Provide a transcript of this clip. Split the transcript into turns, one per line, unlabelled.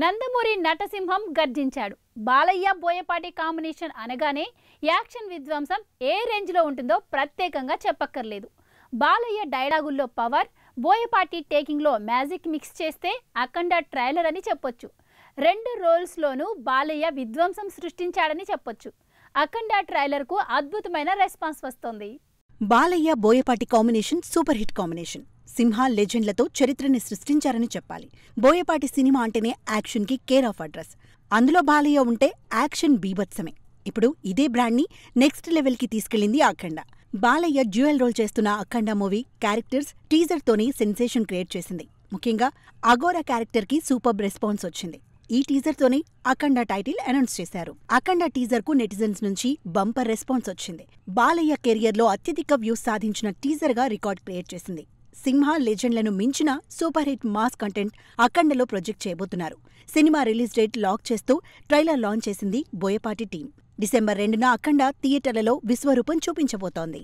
నందమూరి నటసింహం గర్జించాడు బాలయ్య బోయపాటి కాంబినేషన్ అనగానే యాక్షన్ విధ్వంసం ఏ రేంజ్లో ఉంటుందో ప్రత్యేకంగా చెప్పక్కర్లేదు బాలయ్య డైలాగుల్లో పవర్ బోయపాటి టేకింగ్లో మ్యాజిక్ మిక్స్ చేస్తే అఖండ ట్రైలర్ అని చెప్పొచ్చు రెండు రోల్స్లోనూ బాలయ్య విధ్వంసం సృష్టించాడని చెప్పొచ్చు అఖండ ట్రైలర్కు అద్భుతమైన రెస్పాన్స్ వస్తోంది
Balayya Boyapati combination super hit combination Simha లెజెండ్లతో చరిత్రని సృష్టించారని చెప్పాలి బోయపాటి సినిమా అంటేనే యాక్షన్కి కేర్ ఆఫ్ అడ్రస్ అందులో బాలయ్య ఉంటే యాక్షన్ బీభత్సమే ఇప్పుడు ఇదే బ్రాండ్ని నెక్స్ట్ లెవెల్కి తీసుకెళ్లింది అఖండ బాలయ్య డ్యూయల్ రోల్ చేస్తున్న అఖండ మూవీ క్యారెక్టర్స్ టీజర్తోనే సెన్సేషన్ క్రియేట్ చేసింది ముఖ్యంగా అగోరా క్యారెక్టర్కి సూపర్బ్ రెస్పాన్స్ వచ్చింది ఈ టీజర్తోనే అఖండ టైటిల్ అనౌన్స్ చేశారు అఖండ టీజర్కు నెటిజన్స్ నుంచి బంపర్ రెస్పాన్స్ వచ్చింది బాలయ్య కెరియర్లో అత్యధిక వ్యూస్ సాధించిన టీజర్గా రికార్డ్ క్రియేట్ చేసింది సింహ లెజెండ్లను మించిన సూపర్ హిట్ మాస్ కంటెంట్ అఖండలో ప్రొజెక్ట్ చేయబోతున్నారు సినిమా రిలీజ్ డేట్ లాక్ చేస్తూ ట్రైలర్ లాంచ్ చేసింది బోయపాటి టీం డిసెంబర్ రెండున అఖండ థియేటర్లలో విశ్వరూపం చూపించబోతోంది